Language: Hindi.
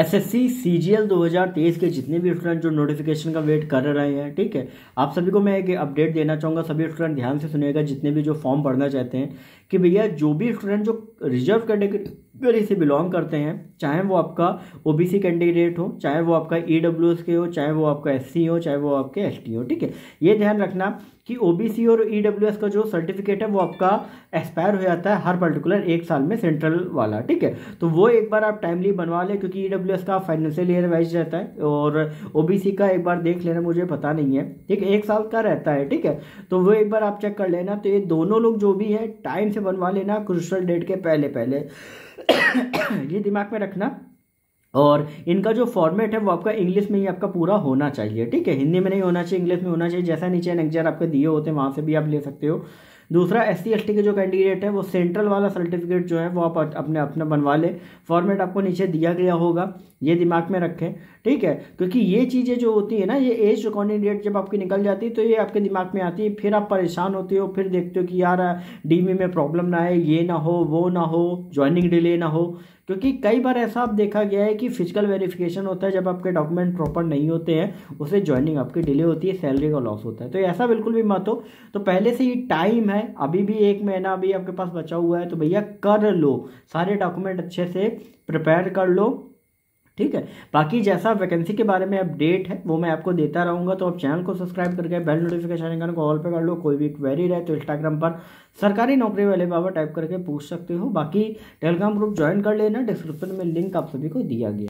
एसएससी सीजीएल 2023 के जितने भी स्टूडेंट जो नोटिफिकेशन का वेट कर रहे हैं ठीक है आप सभी को मैं एक अपडेट देना चाहूँगा सभी स्टूडेंट ध्यान से सुनेगा जितने भी जो फॉर्म भरना चाहते हैं कि भैया जो भी स्टूडेंट जो रिजर्व कैटेगरी से बिलोंग करते हैं चाहे वो आपका ओबीसी कैंडिडेट हो चाहे वो आपका ई के हो चाहे वो आपका एस हो चाहे वो आपके एस हो ठीक है ये ध्यान रखना कि ओबीसी और ई e का जो सर्टिफिकेट है वो आपका एक्सपायर हो जाता है हर पर्टिकुलर एक साल में सेंट्रल वाला ठीक है तो वो एक बार आप टाइमली बनवा लें क्योंकि ई e का फाइनेंशियल ईयर वाइज रहता है और ओबीसी का एक बार देख लेना मुझे पता नहीं है ठीक है एक साल का रहता है ठीक है तो वो एक बार आप चेक कर लेना तो ये दोनों लोग जो भी है टाइम से बनवा लेना क्रूशल डेट के पहले पहले ये दिमाग में रखना और इनका जो फॉर्मेट है वो आपका इंग्लिश में ही आपका पूरा होना चाहिए ठीक है हिंदी में नहीं होना चाहिए इंग्लिश में होना चाहिए जैसा नीचे लेक्चर आपके दिए होते हैं वहाँ से भी आप ले सकते हो दूसरा एस सी के जो कैंडिडेट है वो सेंट्रल वाला सर्टिफिकेट जो है वो आप अपने अपना बनवा ले फॉर्मेट आपको नीचे दिया गया होगा ये दिमाग में रखें ठीक है क्योंकि ये चीज़ें जो होती है ना ये एज कैंडिडेट जब आपकी निकल जाती है तो ये आपके दिमाग में आती है फिर आप परेशान होते हो फिर देखते हो कि यार डी में प्रॉब्लम ना आए ये ना हो वो ना हो ज्वाइनिंग डिले ना हो क्योंकि कई बार ऐसा आप देखा गया है कि फिजिकल वेरिफिकेशन होता है जब आपके डॉक्यूमेंट प्रॉपर नहीं होते हैं उसे ज्वाइनिंग आपकी डिले होती है सैलरी का लॉस होता है तो ऐसा बिल्कुल भी मत हो तो पहले से ही टाइम है अभी भी एक महीना अभी आपके पास बचा हुआ है तो भैया कर लो सारे डॉक्यूमेंट अच्छे से प्रिपेयर कर लो ठीक है बाकी जैसा वैकेंसी के बारे में अपडेट है वो मैं आपको देता रहूँगा तो आप चैनल को सब्सक्राइब करके बेल नोटिफिकेशन आइकन को ऑल पे कर लो कोई भी क्वेरी रहे तो इंस्टाग्राम पर सरकारी नौकरी वाले बाबा टाइप करके पूछ सकते हो बाकी टेलीग्राम ग्रुप ज्वाइन कर लेना डिस्क्रिप्शन में लिंक आप सभी को दिया गया